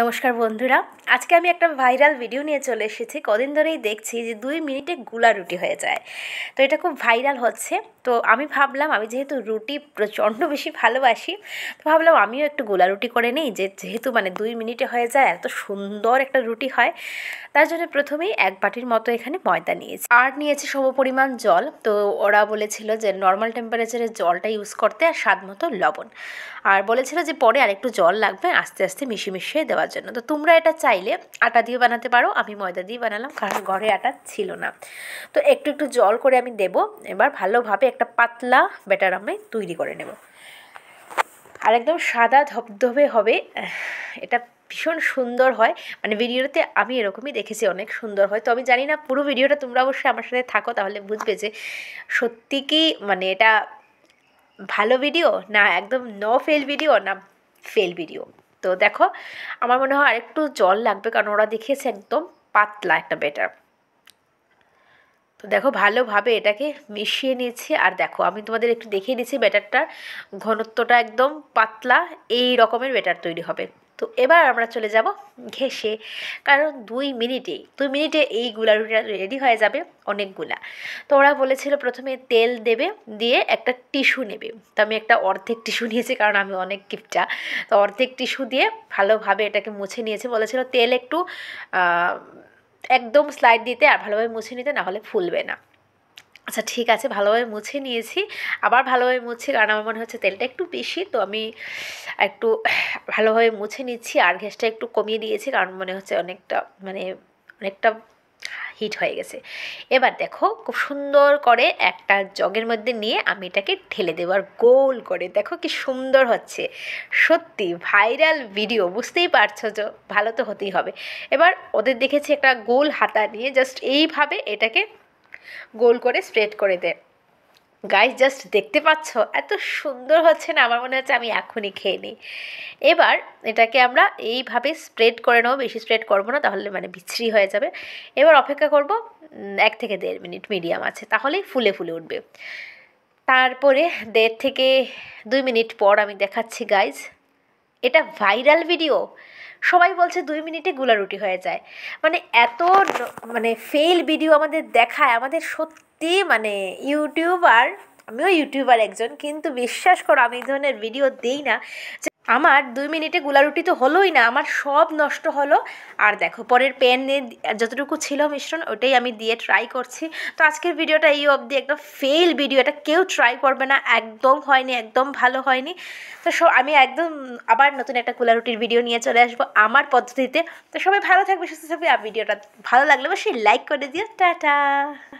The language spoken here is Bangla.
নমস্কার বন্ধুরা আজকে আমি একটা ভাইরাল ভিডিও নিয়ে চলে এসেছি কদিন ধরেই দেখছি যে দুই মিনিটে গুলা রুটি হয়ে যায় তো এটা খুব ভাইরাল হচ্ছে তো আমি ভাবলাম আমি যেহেতু রুটি প্রচণ্ড বেশি ভালোবাসি তো ভাবলাম আমিও একটু গুলা রুটি করে নিই যে যেহেতু মানে দুই মিনিটে হয়ে যায় এত সুন্দর একটা রুটি হয় তার জন্য প্রথমেই এক বাটির মতো এখানে ময়দা নিয়েছি আর নিয়েছি সম পরিমাণ জল তো ওরা বলেছিল যে নর্মাল টেম্পারেচারে জলটা ইউজ করতে আর স্বাদ মতো লবণ আর বলেছিল যে পরে আরেকটু জল লাগবে আস্তে আস্তে মিশিয়ে মিশিয়ে দেওয়া দেওয়ার জন্য তো তোমরা এটা চাইলে আটা দিয়ে বানাতে পারো আমি ময়দা দিয়ে বানালাম কারণ ঘরে আটা ছিল না তো একটু একটু জল করে আমি দেব এবার ভালোভাবে একটা পাতলা ব্যাটার আমি তৈরি করে নেব আর একদম সাদা ধবধবে হবে এটা ভীষণ সুন্দর হয় মানে ভিডিওতে আমি এরকমই দেখেছি অনেক সুন্দর হয় তো আমি জানি না পুরো ভিডিওটা তোমরা অবশ্যই আমার সাথে থাকো তাহলে বুঝবে যে সত্যি কি মানে এটা ভালো ভিডিও না একদম ন ফেল ভিডিও না ফেল ভিডিও তো দেখো আমার মনে হয় আরেকটু জল লাগবে কারণ ওরা দেখিয়েছে একদম পাতলা একটা বেটার তো দেখো ভালোভাবে এটাকে মিশিয়ে নিয়েছি আর দেখো আমি তোমাদের একটু দেখিয়ে দিচ্ছি ব্যাটারটার ঘনত্বটা একদম পাতলা এই রকমের ব্যাটার তৈরি হবে তো এবার আমরা চলে যাব ঘেসে কারণ দুই মিনিটেই দুই মিনিটে এই গুলা রুটিটা রেডি হয়ে যাবে অনেকগুলা তো ওরা বলেছিল প্রথমে তেল দেবে দিয়ে একটা টিস্যু নেবে তো আমি একটা অর্ধেক টিস্যু নিয়েছি কারণ আমি অনেক গিফটটা তো অর্ধেক টিস্যু দিয়ে ভালোভাবে এটাকে মুছে নিয়েছে বলেছিল তেল একটু একদম স্লাইড দিতে আর ভালোভাবে মুছে নিতে না হলে ফুলবে না আচ্ছা ঠিক আছে ভালোভাবে মুছে নিয়েছি আবার ভালোভাবে মুছি কারণ আমার মনে হচ্ছে তেলটা একটু বেশি তো আমি একটু ভালোভাবে মুছে নিচ্ছি আর গ্যাসটা একটু কমিয়ে দিয়েছি কারণ মনে হচ্ছে অনেকটা মানে অনেকটা হিট হয়ে গেছে এবার দেখো খুব সুন্দর করে একটা জগের মধ্যে নিয়ে আমি এটাকে ঠেলে দেবো আর গোল করে দেখো কি সুন্দর হচ্ছে সত্যি ভাইরাল ভিডিও বুঝতেই পারছো যে ভালো তো হতেই হবে এবার ওদের দেখেছি একটা গোল হাতা নিয়ে জাস্ট এইভাবে এটাকে গোল করে স্প্রেড করে দে গাইজ জাস্ট দেখতে পাচ্ছ এত সুন্দর হচ্ছে না আমার মনে হচ্ছে আমি এখনই খেয়ে নিই এবার এটাকে আমরা এইভাবে স্প্রেড করে নেবো বেশি স্প্রেড করবো না তাহলে মানে বিচ্ছিরি হয়ে যাবে এবার অপেক্ষা করব এক থেকে দেড় মিনিট মিডিয়াম আছে তাহলেই ফুলে ফুলে উঠবে তারপরে দেড় থেকে দুই মিনিট পর আমি দেখাচ্ছি গাইজ এটা ভাইরাল ভিডিও সবাই বলছে দুই মিনিটে গুলা রুটি হয়ে যায় মানে এত মানে ফেল ভিডিও আমাদের দেখায় আমাদের সত্যি মানে ইউটিউবার আমিও ইউটিউবার একজন কিন্তু বিশ্বাস করো আমি এই ধরনের ভিডিও দিই না আমার দুই মিনিটে গুলারুটি তো হলোই না আমার সব নষ্ট হলো আর দেখো পরের প্যানে যতটুকু ছিল মিশ্রণ ওটাই আমি দিয়ে ট্রাই করছি তো আজকের ভিডিওটা এই অবধি একটা ফেল ভিডিও এটা কেউ ট্রাই করবে না একদম হয়নি একদম ভালো হয়নি তো সব আমি একদম আবার নতুন একটা গুলারুটির ভিডিও নিয়ে চলে আসবো আমার পদ্ধতিতে তো সবাই ভালো থাকবে সুস্থ থাকবে আর ভিডিওটা ভালো লাগলে অবশ্যই লাইক করে দিও টাটা